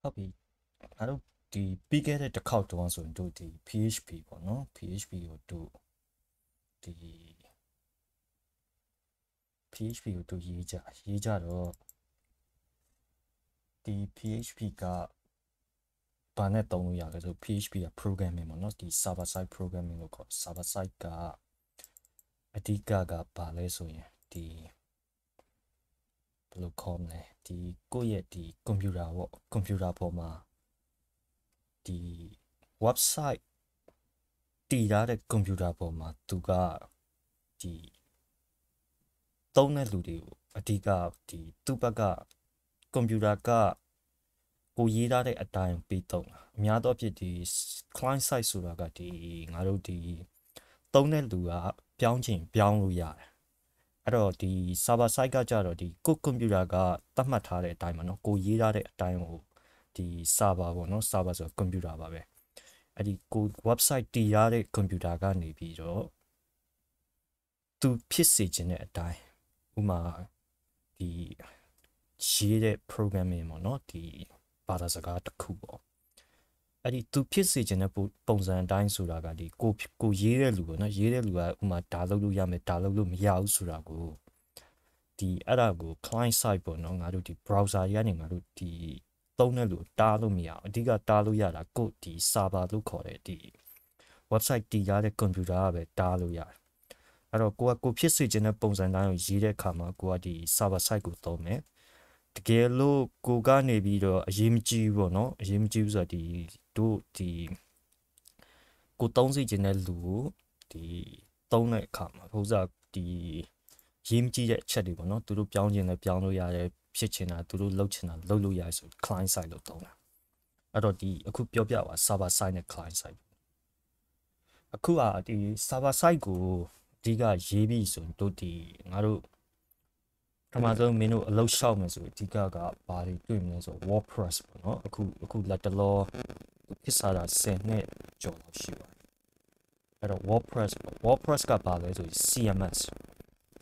ဟုတ်ပြီငါတို့ဒီပြီးခဲ့တဲ့တစ်ခေါက်တုန်းဆိုရင်တို့ဒီ PHP ပေါ့နော် PHP ကိုတို့ဒီ PHP ကိုတို့ရေးကြရေးကြတော့ဒီ PHP ကဘာနဲ့တုံးလို့ရလဲဆို PHP က programming ပေါ့နော်ဒီ server side programming လို့ခေါ် server side ကအဓိကကဘာလဲဆိုရင်ဒီလို့ခေါ်မလဲဒီကိုယ့်ရဲ့ဒီကွန်ပျူတာပေါ့ကွန်ပျူတာပေါ်မှာဒီ website တည်ထားတဲ့ကွန်ပျူတာပေါ်မှာသူကဒီသုံးတဲ့လူတွေကိုအဓိကဒီသူ့ဘက်ကကွန်ပျူတာကကိုရေးထားတဲ့အတိုင်းပြီးသုံးတာအများသောဖြစ်ဒီ client side ဆိုတာကဒီငါတို့ဒီသုံးတဲ့လူကပြောင်းချင်ပြောင်းလို့ရတယ်အဲ့တော့ဒီ server side ကကြတော့ဒီကို computer ကသတ်မှတ်ထားတဲ့အတိုင်းပါနော်ကိုရေးထားတဲ့အတိုင်းကိုဒီ server ပေါ့နော် server ဆိုတော့ computer ပါပဲအဲ့ဒီကို website တည်ရတဲ့ computer ကနေပြီးတော့သူဖြစ်စေခြင်းတဲ့အတိုင်းဥမာဒီရေးတဲ့ programming ပေါ့နော်ဒီဘာသာစကားတစ်ခုပေါ့အဲ့ဒီသူဖြစ်စေခြင်းတဲ့ပုံစံအတိုင်းဆိုတာကဒီကိုကိုရေးတဲ့လူပေါ့နော်ရေးတဲ့လူကဥမာဒါလုပ်လို့ရမယ်ဒါလုပ်လို့မရဘူးဆိုတာကိုဒီအဲ့ဒါကို client side ပေါ့နော်ငါတို့ဒီ browser ကြီးကနေငါတို့ဒီသုံးတဲ့လူတားလို့မရအောင်အဓိကတားလို့ရတာကိုဒီ server လို့ခေါ်တဲ့ဒီ website တည်ရတဲ့ computer ကပဲတားလို့ရတယ်အဲ့တော့ကိုကကိုဖြစ်စေခြင်းတဲ့ပုံစံတိုင်းကိုရေးတဲ့အခါမှာကိုကဒီ server side ကိုသုံးမယ်တကယ်လို့ကိုကနေပြီးတော့အရေးမကြီးဘူးပေါ့နော်အရေးမကြီးဘူးဆိုတာဒီတို့ဒီကိုသုံးစီခြင်းတဲ့လူကိုဒီသုံးတဲ့အခါမှာဘုရားဒီရင်းကြည့်တဲ့အချက်တွေပေါ့နော်သူတို့ပြောင်းခြင်းလည်းပြောင်းလို့ရတယ်ဖြစ်ချင်တာသူတို့လှုပ်ချင်တာလှုပ်လို့ရဆို client side လို့သုံးတာအဲ့တော့ဒီအခုပြောပြပါ server side နဲ့ client side အခုကဒီ server side ကိုအဓိကရေးပြီးဆိုရင်တို့ဒီငါတို့ပထမဆုံးမင်းတို့အလုပ်ရှောက်မယ်ဆိုအဓိကကဘာတွေတွေ့မလဲဆို WordPress ပေါ့နော်အခုအခုလက်တလောခေတ်စားတာ10နှစ်ကျော်လောက်ရှိပါတယ်အဲ့တော့ WordPress WordPress ကပါလဲဆို CMS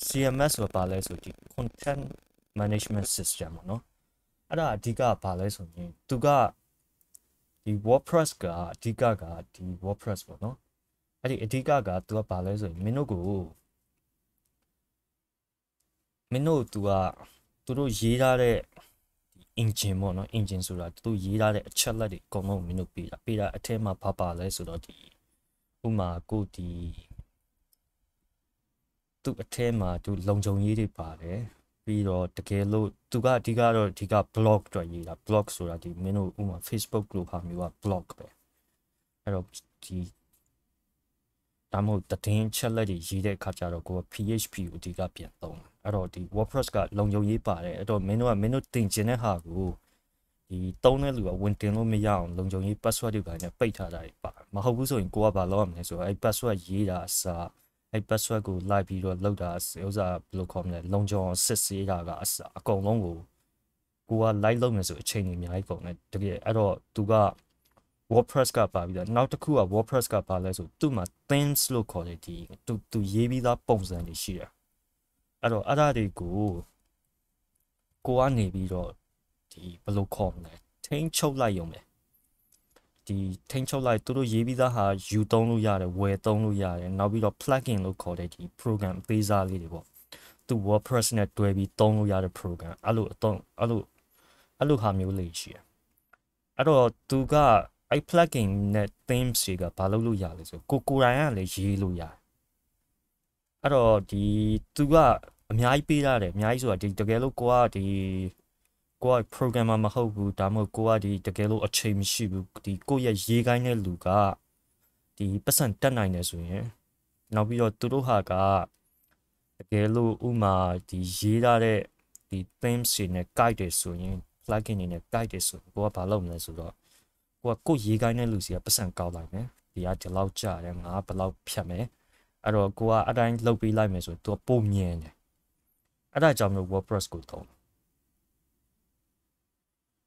CMS ဆိုပါလဲဆိုဒီ content management system ပေါ့နော်အဲ့ဒါအဓိကပါလဲဆိုရင်သူကဒီ WordPress ကအဓိကကဒီ WordPress ပေါ့နော်အဲ့ဒီအဓိကကသူကပါလဲဆိုရင်မင်းတို့ကိုမင်းတို့သူကသူတို့ရေးထားတဲ့ engine ပေါ့နော် engine ဆိုတာသူရေးထားတဲ့အချက်လက်တွေအကုန်လုံးမင်းတို့ပေးတာပေးတာအထဲမှာဘာပါလဲဆိုတော့ဒီဥမာကိုဒီသူ့အထဲမှာသူလုံခြုံရေးတွေပါတယ်ပြီးတော့တကယ်လို့သူကအဓိကတော့ဒီက blog တော့ရေးတာ blog ဆိုတာဒီမင်းတို့ဥမာ Facebook လို့ဟာမျိုးက blog ပဲအဲ့တော့ဒီဒါမှမဟုတ်သတင်းချက်လက်တွေရေးတဲ့အခါကျတော့ကိုက PHP ကိုအဓိကပြန်သုံးအဲ့တော့ဒီ WordPress ကလုံခြုံရေးပါတယ်အဲ့တော့မင်းတို့ကမင်းတို့တင်ကျင်တဲ့ဟာကိုဒီသုံးတဲ့လူကဝင်တင်လို့မရအောင်လုံခြုံရေး password တွေပိုင်းနဲ့ပိတ်ထားတာတွေပါမဟုတ်ဘူးဆိုရင်ကိုကဘာလုပ်ရမလဲဆိုတော့အဲ့ password ရေးတာအစားအဲ့ password ကိုလိုက်ပြီးတော့လောက်တာဥစားဘယ်လိုခေါ်မလဲလုံခြုံစစ်ဆေးတာကအစားအကုန်လုံးကိုကိုကလိုက်လုပ်မယ်ဆိုအချိန်ကြီးအများကြီးကုန်တယ်တကယ်အဲ့တော့သူက WordPress ကပါပြီးတော့နောက်တစ်ခုက WordPress ကပါလဲဆိုသူ့မှာ themes လို့ခေါ်တဲ့ဒီသူသူရေးပြီးသားပုံစံတွေရှိတယ်အဲ့တော့အဲ့ဒါတွေကိုကိုကနေပြီးတော့ဒီဘယ်လိုခေါ်မလဲထိန်းချုပ်လိုက်ရုံပဲဒီထိန်းချုပ်လိုက်သူတို့ရေးပြီးသားဟာယူသုံးလို့ရတယ်ဝယ်သုံးလို့ရတယ်နောက်ပြီးတော့ plugin လို့ခေါ်တဲ့ဒီ program ပေးစားလေးတွေပေါ့သူ WordPress နဲ့တွဲပြီးသုံးလို့ရတဲ့ program အဲ့လိုအသုံးအဲ့လိုအဲ့လိုဟာမျိုးလေးရှိရအဲ့တော့သူကအဲ့ plugin နဲ့ themes တွေကဘာလုပ်လို့ရလဲဆိုကိုကိုတိုင်ကလည်းရေးလို့ရတယ်အဲ့တော့ဒီသူကအများကြီးပေးရတယ်အများကြီးဆိုတာဒီတကယ်လို့ကိုကဒီကိုက programmer မဟုတ်ဘူးဒါမှမဟုတ်ကိုကဒီတကယ်လို့အချိန်မရှိဘူးဒီကိုရဲ့ရေးခိုင်းတဲ့လူကဒီပတ်စံတက်နိုင်တယ်ဆိုရင်နောက်ပြီးတော့သူတို့ဟာကတကယ်လို့ဥမာဒီရေးထားတဲ့ဒီ themes တွေနဲ့ guide တွေဆိုရင် plugin တွေနဲ့ guide တွေဆိုကိုကဘာလုပ်မလဲဆိုတော့ကိုကကိုရေးကိုင်းတဲ့လူစီကပတ်စံကောက်လိုက်မယ်ဒီကဒီလောက်ကြတယ်ငါဘလောက်ဖြတ်မယ်အဲ့တော့ကိုကအတိုင်းလှုပ်ပေးလိုက်မယ်ဆိုတော့ तू ပုံမြင်တယ်အဲ့ဒါကြောင့်မျိုး WordPress ကိုသုံး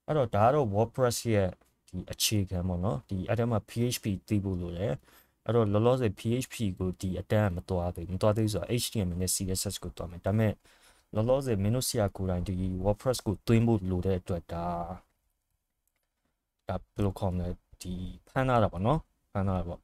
အဲ့တော့ဒါကတော့ WordPress ရဲ့ဒီအခြေခံပေါ့နော်ဒီအဲ့ဒါမှာ PHP သိဖို့လိုတယ်အဲ့တော့လောလောဆယ် PHP ကိုဒီအတန်းမသွားသေးဘူးမသွားသေးဆိုတော့ HTML နဲ့ CSS ကိုသွားမယ်ဒါပေမဲ့လောလောဆယ်မင်းတို့ဆရာကိုယ်တိုင်ဒီ WordPress ကိုသွင်းဖို့လိုတဲ့အတွက်ဒါဘယ်လိုခေါ်မလဲဒီဖမ်းထားတာပေါ့နော်ဖမ်းထားတာပေါ့